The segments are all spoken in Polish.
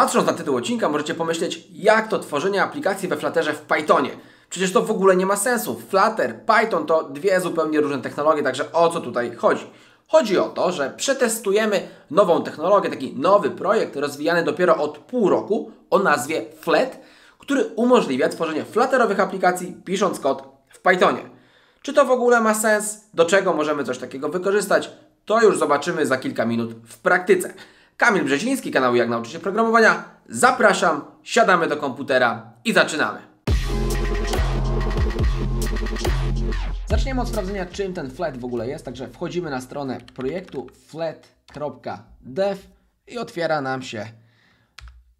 Patrząc na tytuł odcinka, możecie pomyśleć, jak to tworzenie aplikacji we Flutterze w Pythonie. Przecież to w ogóle nie ma sensu. Flutter, Python to dwie zupełnie różne technologie, także o co tutaj chodzi? Chodzi o to, że przetestujemy nową technologię, taki nowy projekt rozwijany dopiero od pół roku o nazwie Flat, który umożliwia tworzenie flutterowych aplikacji pisząc kod w Pythonie. Czy to w ogóle ma sens? Do czego możemy coś takiego wykorzystać? To już zobaczymy za kilka minut w praktyce. Kamil Brzeziński, kanał Jak Nauczyć się Programowania. Zapraszam, siadamy do komputera i zaczynamy. Zaczniemy od sprawdzenia, czym ten flat w ogóle jest. Także wchodzimy na stronę projektu flat.dev i otwiera nam się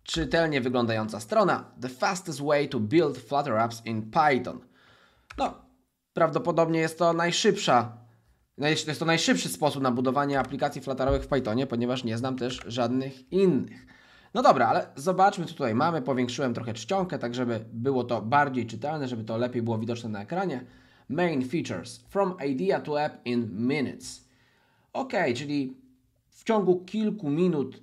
czytelnie wyglądająca strona The fastest way to build Flutter apps in Python. No, prawdopodobnie jest to najszybsza jest to najszybszy sposób na budowanie aplikacji flotarowych w Pythonie, ponieważ nie znam też żadnych innych. No dobra, ale zobaczmy, co tutaj mamy. Powiększyłem trochę czcionkę, tak żeby było to bardziej czytelne, żeby to lepiej było widoczne na ekranie. Main features. From idea to app in minutes. Ok, czyli w ciągu kilku minut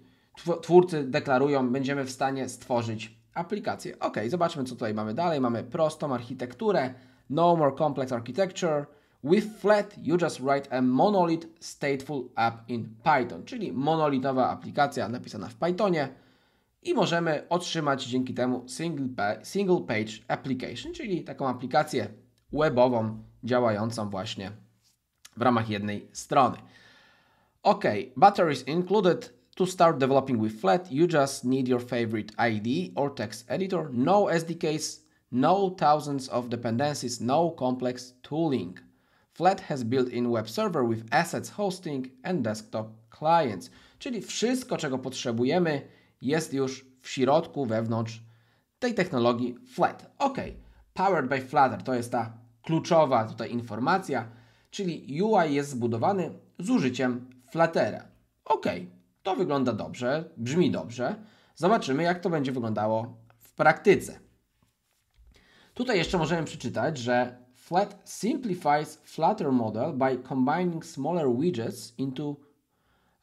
twórcy deklarują, będziemy w stanie stworzyć aplikację. Ok, zobaczmy, co tutaj mamy dalej. Mamy prostą architekturę, no more complex architecture, With flat you just write a monolith stateful app in Python, czyli monolitowa aplikacja napisana w Pythonie i możemy otrzymać dzięki temu single, pa single page application, czyli taką aplikację webową działającą właśnie w ramach jednej strony. OK, batteries included. To start developing with flat, you just need your favorite IDE or text editor, no SDKs, no thousands of dependencies, no complex tooling. Flat has built-in web server with assets, hosting and desktop clients. Czyli wszystko, czego potrzebujemy, jest już w środku, wewnątrz tej technologii Flat. OK, Powered by Flutter to jest ta kluczowa tutaj informacja, czyli UI jest zbudowany z użyciem Fluttera. OK, to wygląda dobrze, brzmi dobrze. Zobaczymy, jak to będzie wyglądało w praktyce. Tutaj jeszcze możemy przeczytać, że Flat simplifies Flutter model by combining smaller widgets into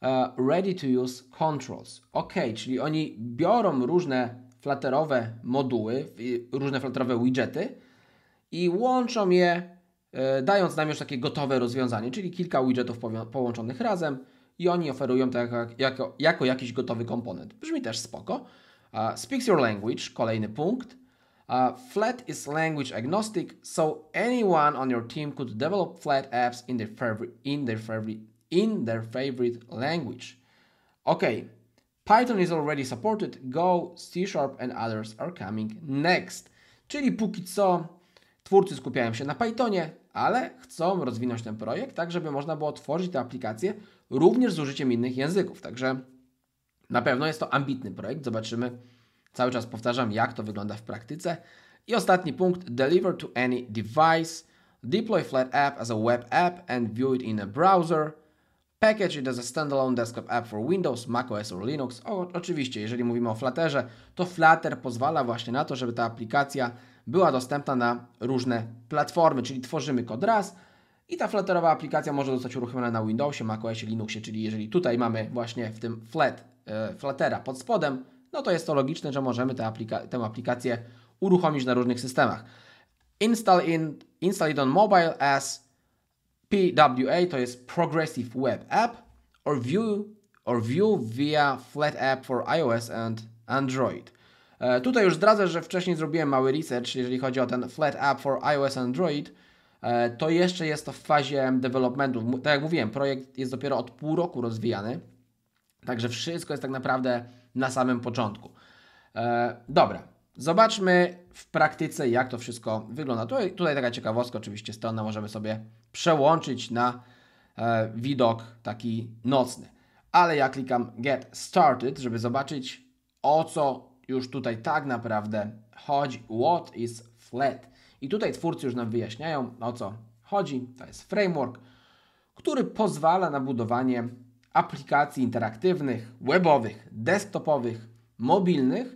uh, ready-to-use controls. Ok, czyli oni biorą różne Flutterowe moduły, różne Flutterowe widgety i łączą je, y, dając nam już takie gotowe rozwiązanie, czyli kilka widgetów połączonych razem i oni oferują to jako, jako, jako jakiś gotowy komponent. Brzmi też spoko. Uh, speaks your language, kolejny punkt. Uh, Flat is language agnostic, so anyone on your team could develop Flat apps in their favorite in their favorite in their favorite language. Okay, Python is already supported, Go, C Sharp and others are coming next. Czyli póki co twórcy skupiają się na Pythonie, ale chcą rozwinąć ten projekt tak, żeby można było tworzyć te aplikacje również z użyciem innych języków. Także na pewno jest to ambitny projekt, zobaczymy Cały czas powtarzam, jak to wygląda w praktyce. I ostatni punkt, deliver to any device, deploy Flat app as a web app and view it in a browser, package it as a standalone desktop app for Windows, macOS or Linux. O, oczywiście, jeżeli mówimy o Flutterze, to Flutter pozwala właśnie na to, żeby ta aplikacja była dostępna na różne platformy, czyli tworzymy kod raz, i ta flaterowa aplikacja może zostać uruchomiona na Windowsie, macOSie, Linuxie, czyli jeżeli tutaj mamy właśnie w tym flat, e, flatera pod spodem, no to jest to logiczne, że możemy tę, aplika tę aplikację uruchomić na różnych systemach. Install, in, install it on mobile as PWA, to jest Progressive Web App, or view, or view via Flat App for iOS and Android. E, tutaj już zdradzę, że wcześniej zrobiłem mały research, jeżeli chodzi o ten Flat App for iOS and Android. E, to jeszcze jest to w fazie developmentu. Tak jak mówiłem, projekt jest dopiero od pół roku rozwijany, także wszystko jest tak naprawdę na samym początku. E, dobra, zobaczmy w praktyce, jak to wszystko wygląda. Tutaj, tutaj taka ciekawostka, oczywiście stronę możemy sobie przełączyć na e, widok taki nocny. Ale ja klikam Get Started, żeby zobaczyć o co już tutaj tak naprawdę chodzi. What is flat? I tutaj twórcy już nam wyjaśniają, o co chodzi. To jest framework, który pozwala na budowanie aplikacji interaktywnych, webowych, desktopowych, mobilnych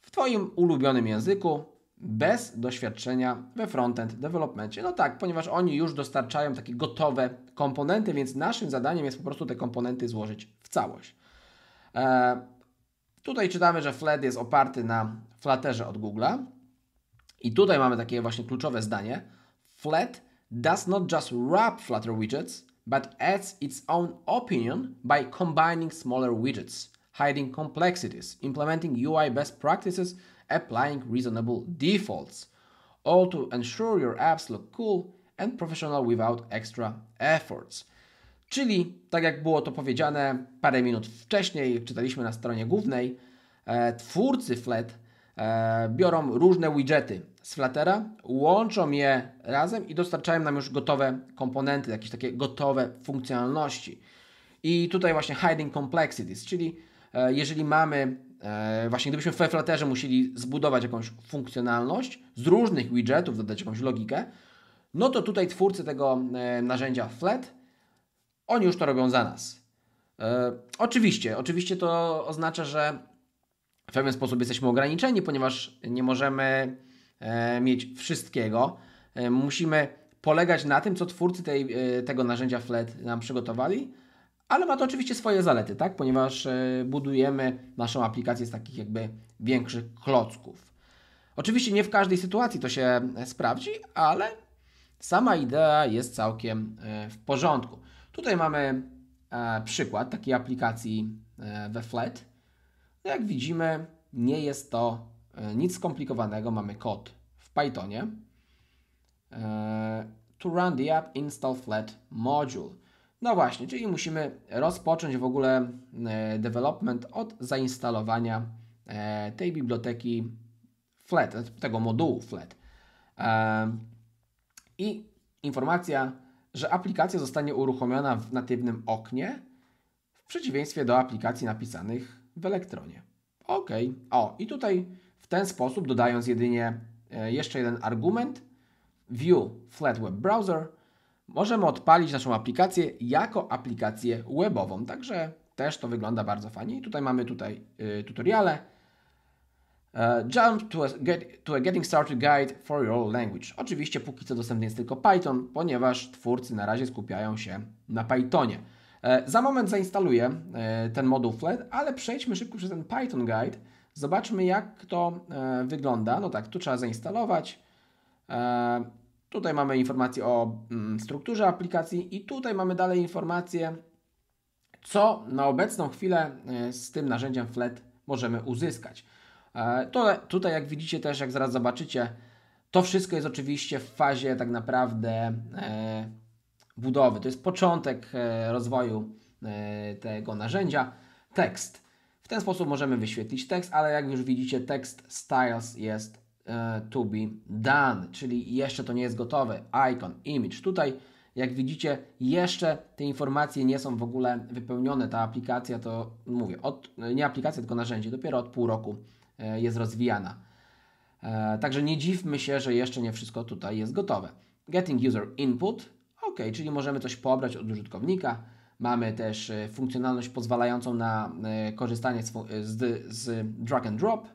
w Twoim ulubionym języku bez doświadczenia we frontend developmentie. No tak, ponieważ oni już dostarczają takie gotowe komponenty, więc naszym zadaniem jest po prostu te komponenty złożyć w całość. Eee, tutaj czytamy, że Flat jest oparty na Flutterze od Google'a i tutaj mamy takie właśnie kluczowe zdanie. Flat does not just wrap Flutter widgets – but adds its own opinion by combining smaller widgets, hiding complexities, implementing UI best practices, applying reasonable defaults, all to ensure your apps look cool and professional without extra efforts. Czyli, tak jak było to powiedziane parę minut wcześniej, czytaliśmy na stronie głównej, e, twórcy Flat e, biorą różne widgety z Fluttera, łączą je razem i dostarczają nam już gotowe komponenty, jakieś takie gotowe funkcjonalności. I tutaj właśnie hiding complexities, czyli e, jeżeli mamy, e, właśnie gdybyśmy w Flutterze musieli zbudować jakąś funkcjonalność z różnych widgetów, dodać jakąś logikę, no to tutaj twórcy tego e, narzędzia Flat, oni już to robią za nas. Oczywiście, oczywiście to oznacza, że w pewien sposób jesteśmy ograniczeni, ponieważ nie możemy E, mieć wszystkiego. E, musimy polegać na tym, co twórcy tej, e, tego narzędzia FLED nam przygotowali, ale ma to oczywiście swoje zalety, tak? ponieważ budujemy naszą aplikację z takich jakby większych klocków. Oczywiście nie w każdej sytuacji to się sprawdzi, ale sama idea jest całkiem w porządku. Tutaj mamy przykład takiej aplikacji we FLET. Jak widzimy, nie jest to E, nic skomplikowanego, mamy kod w Pythonie. E, to run the app, install flat module. No właśnie, czyli musimy rozpocząć w ogóle e, development od zainstalowania tej biblioteki flat, tego modułu flat. I informacja, że aplikacja zostanie uruchomiona w natywnym oknie, w przeciwieństwie do aplikacji napisanych w elektronie. OK. O, i tutaj w ten sposób, dodając jedynie e, jeszcze jeden argument, View Flat Web Browser, możemy odpalić naszą aplikację jako aplikację webową. Także też to wygląda bardzo fajnie. I tutaj mamy tutaj y, tutoriale. Uh, jump to a, get, to a Getting Started Guide for Your Language. Oczywiście póki co dostępny jest tylko Python, ponieważ twórcy na razie skupiają się na Pythonie. E, za moment zainstaluję e, ten moduł Flat, ale przejdźmy szybko przez ten Python Guide Zobaczmy, jak to e, wygląda. No tak, tu trzeba zainstalować. E, tutaj mamy informację o mm, strukturze aplikacji i tutaj mamy dalej informację, co na obecną chwilę e, z tym narzędziem FLET możemy uzyskać. To tutaj, jak widzicie też, jak zaraz zobaczycie, to wszystko jest oczywiście w fazie tak naprawdę budowy. To jest początek rozwoju tego narzędzia. Tekst. W ten sposób możemy wyświetlić tekst, ale jak już widzicie, tekst styles jest e, to be done, czyli jeszcze to nie jest gotowe. Icon, image. Tutaj, jak widzicie, jeszcze te informacje nie są w ogóle wypełnione. Ta aplikacja to, mówię, od, nie aplikacja, tylko narzędzie, dopiero od pół roku e, jest rozwijana. E, także nie dziwmy się, że jeszcze nie wszystko tutaj jest gotowe. Getting user input, ok, czyli możemy coś pobrać od użytkownika Mamy też e, funkcjonalność pozwalającą na e, korzystanie z, e, z, z drag and drop.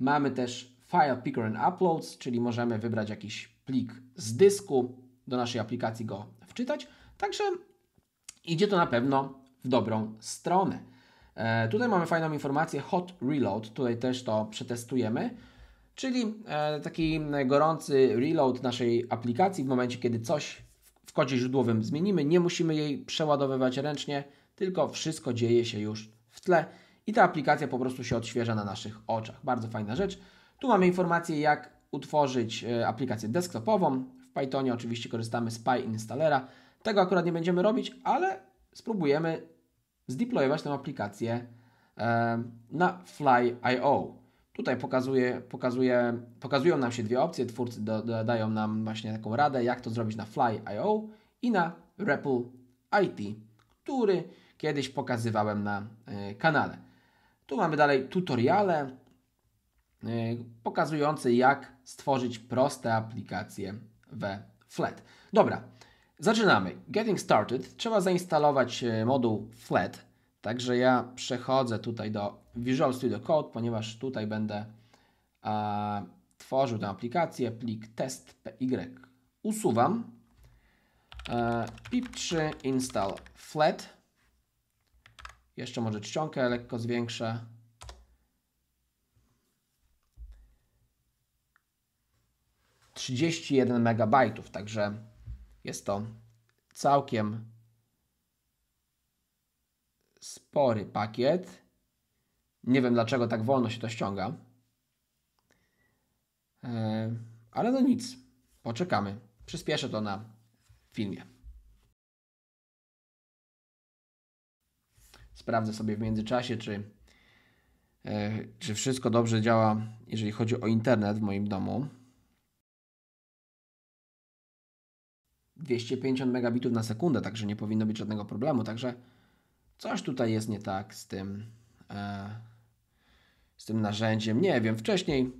Mamy też file picker and uploads, czyli możemy wybrać jakiś plik z dysku, do naszej aplikacji go wczytać. Także idzie to na pewno w dobrą stronę. E, tutaj mamy fajną informację hot reload, tutaj też to przetestujemy. Czyli e, taki gorący reload naszej aplikacji w momencie, kiedy coś kodzie źródłowym zmienimy. Nie musimy jej przeładowywać ręcznie, tylko wszystko dzieje się już w tle i ta aplikacja po prostu się odświeża na naszych oczach. Bardzo fajna rzecz. Tu mamy informację, jak utworzyć e, aplikację desktopową. W Pythonie oczywiście korzystamy z PyInstallera. Tego akurat nie będziemy robić, ale spróbujemy zdeployować tę aplikację e, na Fly.io. Tutaj pokazuje, pokazuje, pokazują nam się dwie opcje. Twórcy do, dają nam właśnie taką radę, jak to zrobić na Fly.io i na REPL IT, który kiedyś pokazywałem na y, kanale. Tu mamy dalej tutoriale y, pokazujące, jak stworzyć proste aplikacje we Flat. Dobra, zaczynamy. Getting started. Trzeba zainstalować e, moduł Flat. Także ja przechodzę tutaj do Visual Studio Code, ponieważ tutaj będę tworzył tę aplikację, plik test py. Usuwam e, pip3 install flat. Jeszcze może czcionkę lekko zwiększę. Trzydzieści jeden megabajtów, także jest to całkiem spory pakiet. Nie wiem dlaczego tak wolno się to ściąga. E, ale no nic, poczekamy. Przyspieszę to na filmie. Sprawdzę sobie w międzyczasie, czy, e, czy wszystko dobrze działa, jeżeli chodzi o internet w moim domu. 250 megabitów na sekundę, także nie powinno być żadnego problemu. Także Coś tutaj jest nie tak z tym, e, z tym narzędziem. Nie wiem, wcześniej,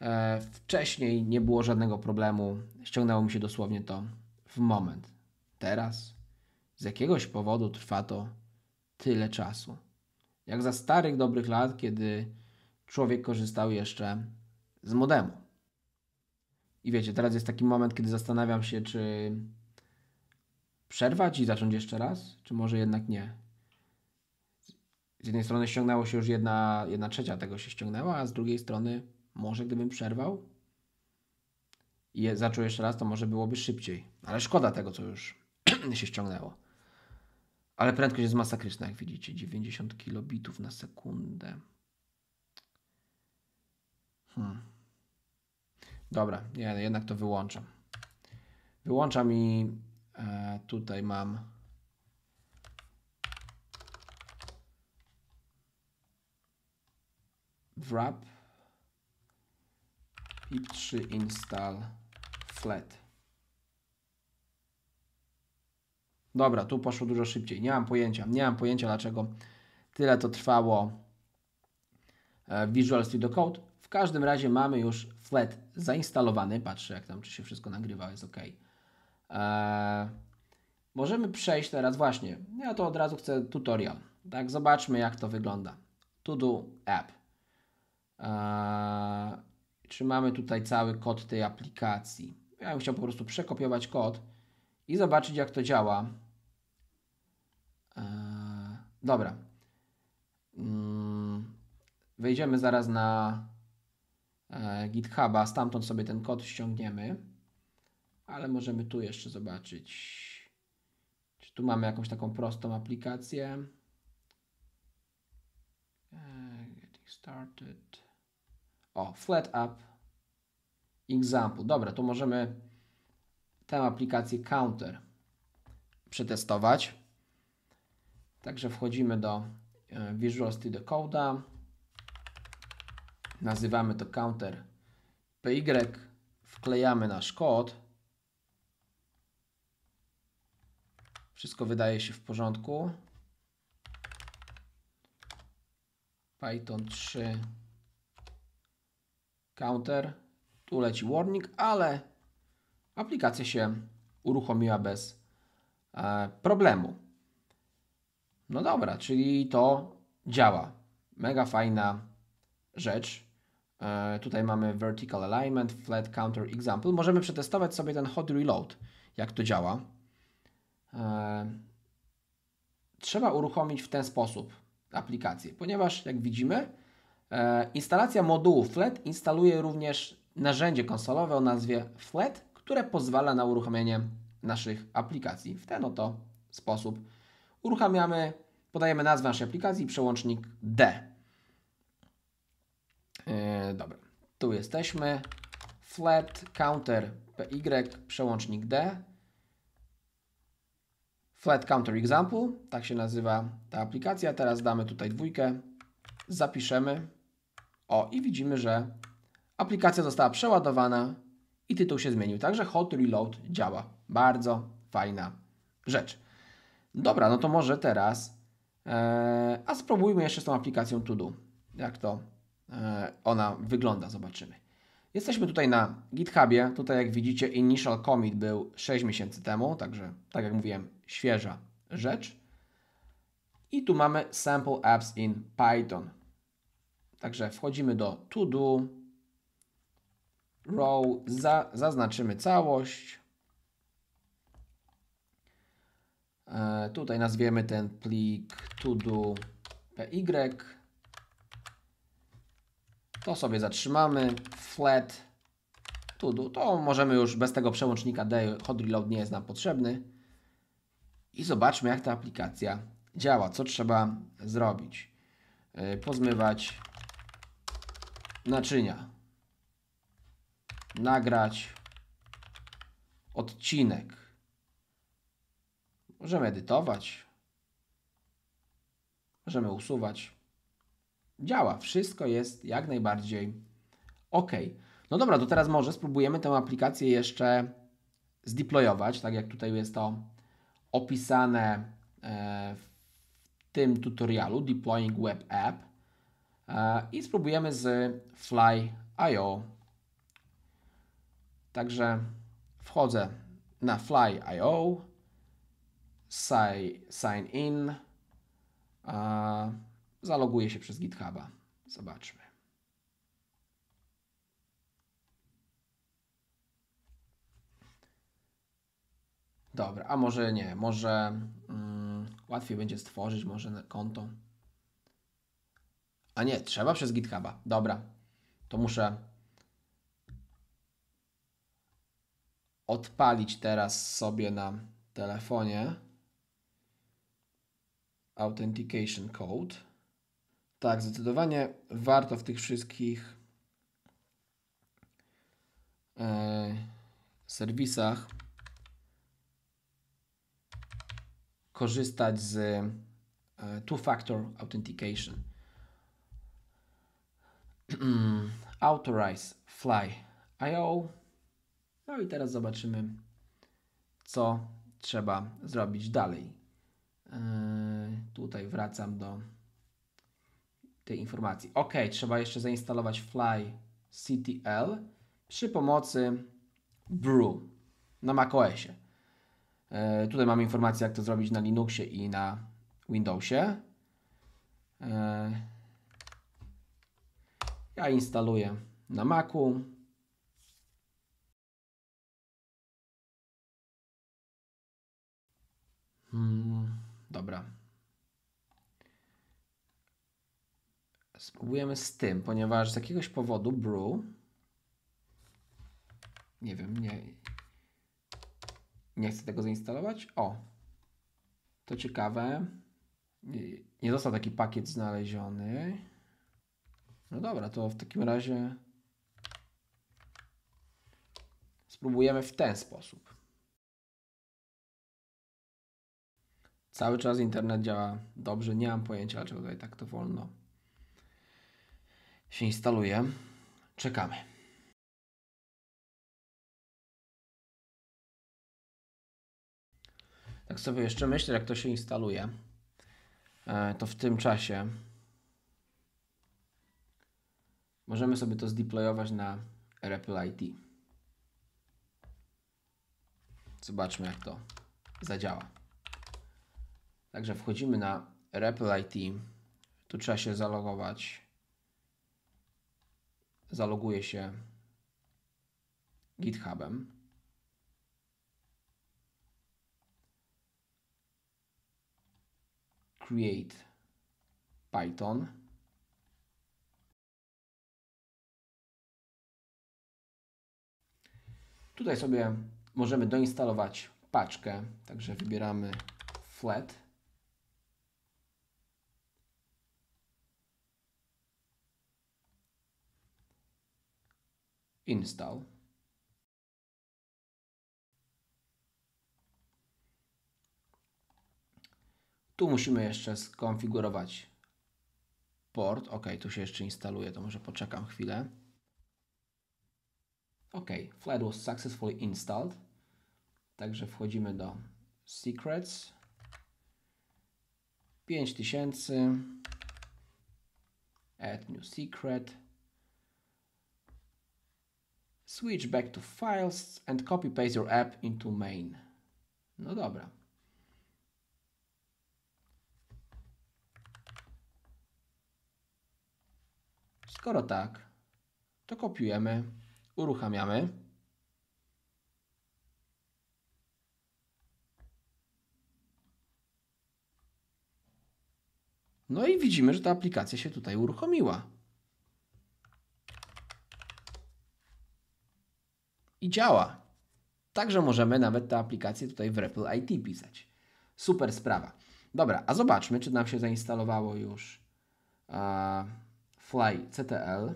e, wcześniej nie było żadnego problemu. Ściągnęło mi się dosłownie to w moment. Teraz z jakiegoś powodu trwa to tyle czasu. Jak za starych dobrych lat, kiedy człowiek korzystał jeszcze z modemu. I wiecie, teraz jest taki moment, kiedy zastanawiam się, czy przerwać i zacząć jeszcze raz? Czy może jednak nie? Z jednej strony ściągnęło się już jedna, jedna trzecia tego się ściągnęła, a z drugiej strony może gdybym przerwał i je, zaczął jeszcze raz, to może byłoby szybciej. Ale szkoda tego, co już się ściągnęło. Ale prędkość jest masakryczna, jak widzicie. 90 kilobitów na sekundę. Hmm. Dobra, nie, jednak to wyłączam. Wyłączam i E, tutaj mam wrap i 3 install flat. Dobra, tu poszło dużo szybciej. Nie mam pojęcia, nie mam pojęcia dlaczego tyle to trwało e, w Visual Studio Code. W każdym razie mamy już flat zainstalowany. Patrzę jak tam, czy się wszystko nagrywa, jest ok. E, możemy przejść teraz właśnie. Ja to od razu chcę tutorial. Tak, zobaczmy jak to wygląda. To do app. Eee, czy mamy tutaj cały kod tej aplikacji? Ja bym chciał po prostu przekopiować kod i zobaczyć jak to działa. Eee, dobra. Mm, wejdziemy zaraz na e, GitHuba, stamtąd sobie ten kod ściągniemy ale możemy tu jeszcze zobaczyć. Czy tu mamy jakąś taką prostą aplikację? Eee, getting started. O, flat up example. Dobra, to możemy tę aplikację counter przetestować. Także wchodzimy do e, Visual Studio Code, Nazywamy to counter PY. Wklejamy nasz kod. Wszystko wydaje się w porządku. Python 3 counter. Tu leci warning, ale aplikacja się uruchomiła bez e, problemu. No dobra, czyli to działa. Mega fajna rzecz. E, tutaj mamy vertical alignment, flat counter example. Możemy przetestować sobie ten hot reload, jak to działa. E, trzeba uruchomić w ten sposób aplikację, ponieważ jak widzimy, e, instalacja modułu FLET instaluje również narzędzie konsolowe o nazwie FLET, które pozwala na uruchomienie naszych aplikacji w ten oto sposób. Uruchamiamy, podajemy nazwę naszej aplikacji, przełącznik D. E, dobra, tu jesteśmy. Flat counter py, przełącznik D. Flat Counter Example, tak się nazywa ta aplikacja. Teraz damy tutaj dwójkę, zapiszemy. O, i widzimy, że aplikacja została przeładowana i tytuł się zmienił. Także Hot Reload działa. Bardzo fajna rzecz. Dobra, no to może teraz, e, a spróbujmy jeszcze z tą aplikacją To Do. Jak to e, ona wygląda, zobaczymy. Jesteśmy tutaj na GitHubie. Tutaj jak widzicie initial commit był 6 miesięcy temu, także tak jak mówiłem, świeża rzecz. I tu mamy sample apps in Python. Także wchodzimy do to do, row, za, zaznaczymy całość. E, tutaj nazwiemy ten plik to do py. To sobie zatrzymamy. Flat. Tudu. To możemy już bez tego przełącznika D. Hot Reload nie jest nam potrzebny. I zobaczmy jak ta aplikacja działa. Co trzeba zrobić. E, pozmywać naczynia. Nagrać odcinek. Możemy edytować. Możemy usuwać działa. Wszystko jest jak najbardziej ok. No dobra, to teraz może spróbujemy tę aplikację jeszcze zdeployować, tak jak tutaj jest to opisane e, w tym tutorialu Deploying Web App e, i spróbujemy z Fly.io. Także wchodzę na Fly.io, sign in. E, Zaloguję się przez GitHuba. Zobaczmy. Dobra, a może nie, może mm, łatwiej będzie stworzyć, może konto. A nie, trzeba przez GitHuba. Dobra, to muszę odpalić teraz sobie na telefonie authentication code. Tak, zdecydowanie warto w tych wszystkich e, serwisach korzystać z e, two-factor authentication. Authorize Fly IO. No i teraz zobaczymy, co trzeba zrobić dalej. E, tutaj wracam do tej informacji. Ok, trzeba jeszcze zainstalować flyctl przy pomocy brew na macOSie. E, tutaj mam informację, jak to zrobić na Linuxie i na Windowsie. E, ja instaluję na Macu. spróbujemy z tym, ponieważ z jakiegoś powodu brew nie wiem, nie nie chcę tego zainstalować. O, to ciekawe. Nie, nie został taki pakiet znaleziony. No dobra, to w takim razie spróbujemy w ten sposób. Cały czas internet działa dobrze, nie mam pojęcia, dlaczego tutaj tak to wolno się instaluje. Czekamy. Tak sobie jeszcze myślę, jak to się instaluje, e, to w tym czasie możemy sobie to zdeployować na REPL Zobaczmy, jak to zadziała. Także wchodzimy na REPL IT. Tu trzeba się zalogować zaloguję się GitHubem. Create Python. Tutaj sobie możemy doinstalować paczkę, także wybieramy flat. install. Tu musimy jeszcze skonfigurować port. OK, tu się jeszcze instaluje, to może poczekam chwilę. OK, flight was successfully installed. Także wchodzimy do secrets. 5000 add new secret switch back to files and copy paste your app into main. No dobra. Skoro tak, to kopiujemy, uruchamiamy. No i widzimy, że ta aplikacja się tutaj uruchomiła. i działa. Także możemy nawet tę aplikację tutaj w REPL IT pisać. Super sprawa. Dobra, a zobaczmy, czy nam się zainstalowało już uh, Fly CTL.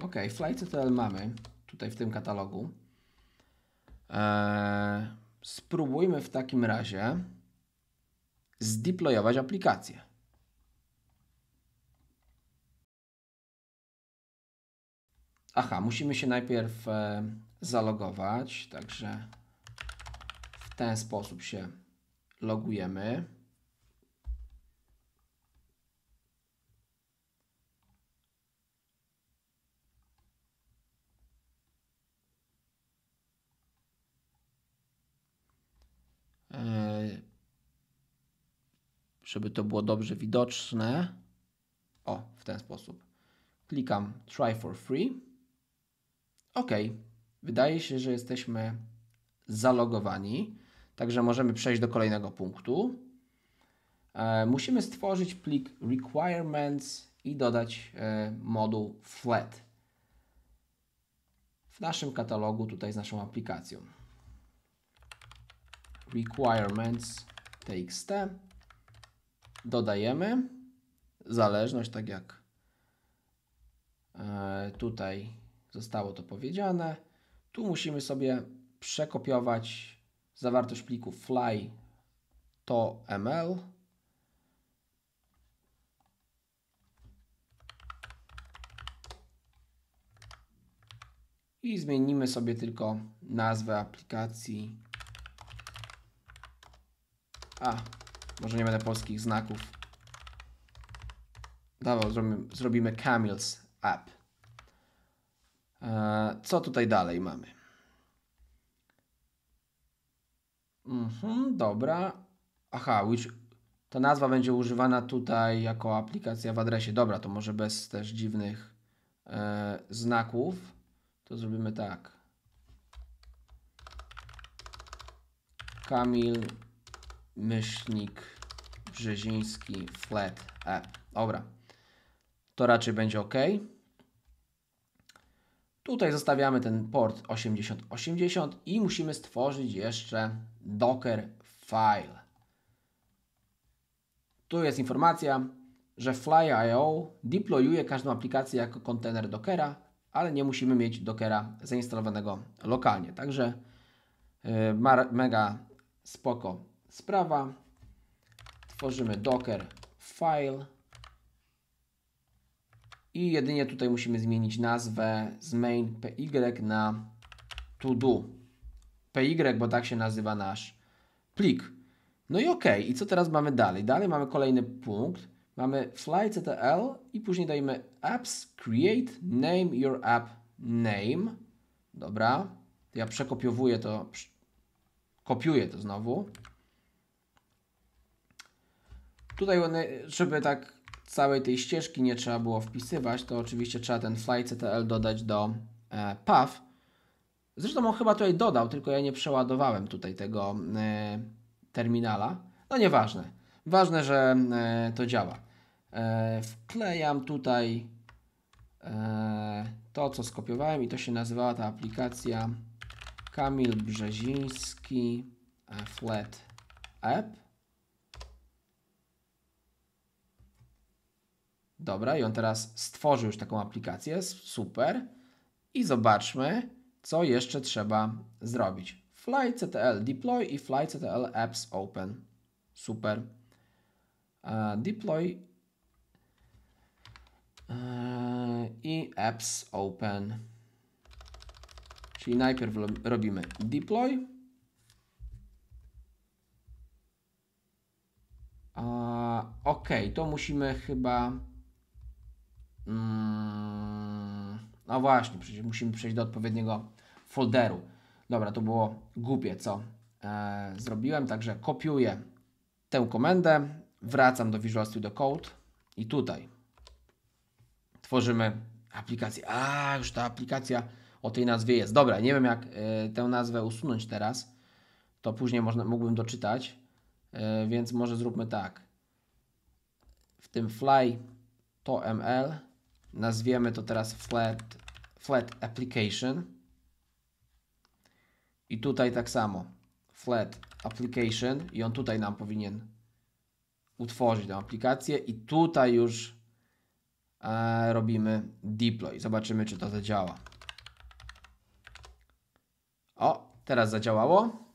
Ok, Fly CTL mamy tutaj w tym katalogu. E, spróbujmy w takim razie zdeployować aplikację. Aha, musimy się najpierw e, zalogować, także w ten sposób się logujemy. żeby to było dobrze widoczne. O, w ten sposób. Klikam try for free. OK. Wydaje się, że jesteśmy zalogowani, także możemy przejść do kolejnego punktu. E, musimy stworzyć plik requirements i dodać e, moduł flat w naszym katalogu tutaj z naszą aplikacją. Requirements Requirements.txt dodajemy zależność, tak jak e, tutaj zostało to powiedziane. Tu musimy sobie przekopiować zawartość pliku fly to ml i zmienimy sobie tylko nazwę aplikacji. A, może nie będę polskich znaków. Dawał, zrobimy, zrobimy Camil's App. Eee, co tutaj dalej mamy? Mhm, dobra. Aha, which, ta nazwa będzie używana tutaj jako aplikacja w adresie. Dobra, to może bez też dziwnych e, znaków. To zrobimy tak. Kamil myślnik Brzeziński flat E. Dobra. To raczej będzie ok. Tutaj zostawiamy ten port 8080 i musimy stworzyć jeszcze docker file. Tu jest informacja, że Fly.io deployuje każdą aplikację jako kontener Dockera, ale nie musimy mieć Dockera zainstalowanego lokalnie. Także yy, mega spoko sprawa. Tworzymy docker file i jedynie tutaj musimy zmienić nazwę z main py na to do py, bo tak się nazywa nasz plik. No i ok, i co teraz mamy dalej? Dalej mamy kolejny punkt. Mamy flyctl i później dajemy apps create name your app name. Dobra, ja przekopiowuję to, kopiuję to znowu. Tutaj one, żeby tak całej tej ścieżki nie trzeba było wpisywać, to oczywiście trzeba ten flyctl dodać do e, path. Zresztą on chyba tutaj dodał, tylko ja nie przeładowałem tutaj tego e, terminala. No nieważne. Ważne, że e, to działa. E, wklejam tutaj e, to, co skopiowałem i to się nazywała ta aplikacja Kamil Brzeziński e, Flat App. Dobra, i on teraz stworzył już taką aplikację. Super. I zobaczmy, co jeszcze trzeba zrobić. Flyctl deploy i flyctl apps open. Super. E, deploy e, i apps open. Czyli najpierw robimy deploy. ok, to musimy chyba Mm, no właśnie, przecież musimy przejść do odpowiedniego folderu. Dobra, to było głupie, co e, zrobiłem. Także kopiuję tę komendę, wracam do Visual Studio Code i tutaj tworzymy aplikację. A, już ta aplikacja o tej nazwie jest. Dobra, nie wiem jak y, tę nazwę usunąć teraz. To później można, mógłbym doczytać, y, więc może zróbmy tak. W tym fly to ml Nazwiemy to teraz flat, flat application. I tutaj tak samo. Flat application i on tutaj nam powinien utworzyć tę aplikację i tutaj już e, robimy deploy. Zobaczymy, czy to zadziała. O, teraz zadziałało.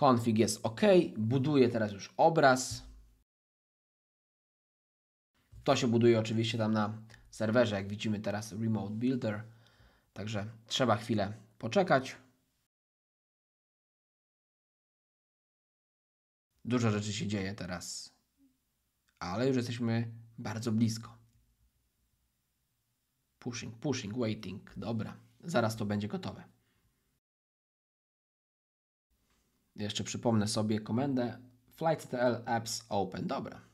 Config jest ok. Buduję teraz już obraz. To się buduje oczywiście tam na serwerze, jak widzimy teraz Remote Builder. Także trzeba chwilę poczekać. Dużo rzeczy się dzieje teraz, ale już jesteśmy bardzo blisko. Pushing, pushing, waiting. Dobra, zaraz to będzie gotowe. Jeszcze przypomnę sobie komendę flight.tl apps open. Dobra,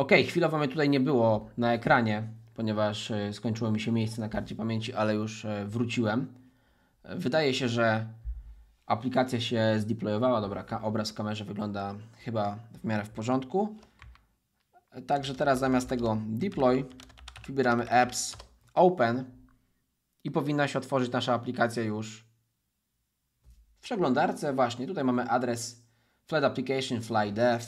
Ok, chwilowo mnie tutaj nie było na ekranie, ponieważ e, skończyło mi się miejsce na karcie pamięci, ale już e, wróciłem. E, wydaje się, że aplikacja się zdeployowała. Dobra, obraz w kamerze wygląda chyba w miarę w porządku. Także teraz zamiast tego deploy wybieramy apps open i powinna się otworzyć nasza aplikacja już w przeglądarce. Właśnie tutaj mamy adres flat application fly dev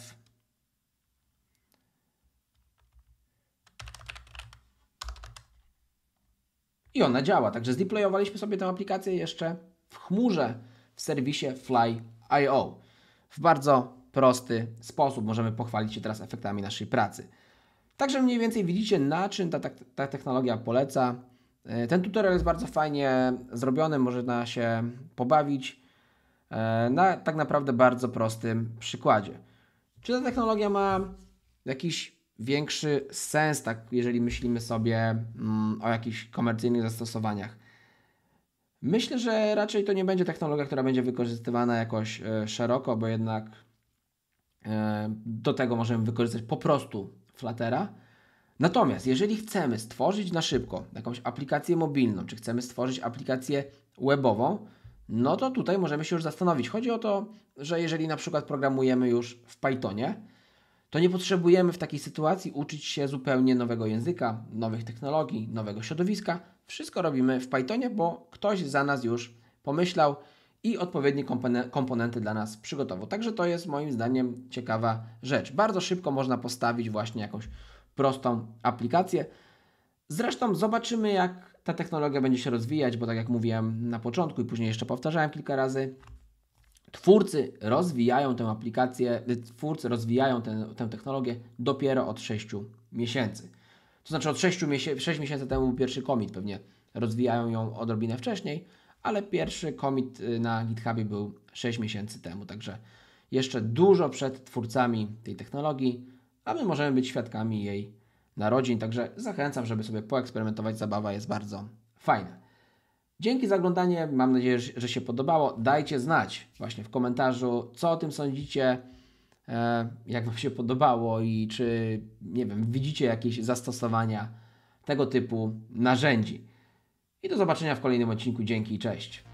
i ona działa. Także zdeployowaliśmy sobie tę aplikację jeszcze w chmurze w serwisie Fly.io. W bardzo prosty sposób możemy pochwalić się teraz efektami naszej pracy. Także mniej więcej widzicie, na czym ta, ta, ta technologia poleca. E, ten tutorial jest bardzo fajnie zrobiony, można się pobawić e, na tak naprawdę bardzo prostym przykładzie. Czy ta technologia ma jakiś większy sens, tak jeżeli myślimy sobie mm, o jakichś komercyjnych zastosowaniach. Myślę, że raczej to nie będzie technologia, która będzie wykorzystywana jakoś y, szeroko, bo jednak y, do tego możemy wykorzystać po prostu Fluttera. Natomiast jeżeli chcemy stworzyć na szybko jakąś aplikację mobilną, czy chcemy stworzyć aplikację webową, no to tutaj możemy się już zastanowić. Chodzi o to, że jeżeli na przykład programujemy już w Pythonie, to nie potrzebujemy w takiej sytuacji uczyć się zupełnie nowego języka, nowych technologii, nowego środowiska. Wszystko robimy w Pythonie, bo ktoś za nas już pomyślał i odpowiednie komponenty dla nas przygotował. Także to jest moim zdaniem ciekawa rzecz. Bardzo szybko można postawić właśnie jakąś prostą aplikację. Zresztą zobaczymy, jak ta technologia będzie się rozwijać, bo tak jak mówiłem na początku i później jeszcze powtarzałem kilka razy, Twórcy rozwijają tę aplikację, y, twórcy rozwijają tę, tę technologię dopiero od 6 miesięcy. To znaczy od 6, miesięcy, 6 miesięcy temu był pierwszy commit, pewnie rozwijają ją odrobinę wcześniej, ale pierwszy commit y, na GitHubie był 6 miesięcy temu, także jeszcze dużo przed twórcami tej technologii, a my możemy być świadkami jej narodzin, także zachęcam, żeby sobie poeksperymentować, zabawa jest bardzo fajna. Dzięki za oglądanie. Mam nadzieję, że się podobało. Dajcie znać właśnie w komentarzu, co o tym sądzicie, e, jak Wam się podobało i czy, nie wiem, widzicie jakieś zastosowania tego typu narzędzi. I do zobaczenia w kolejnym odcinku. Dzięki i cześć.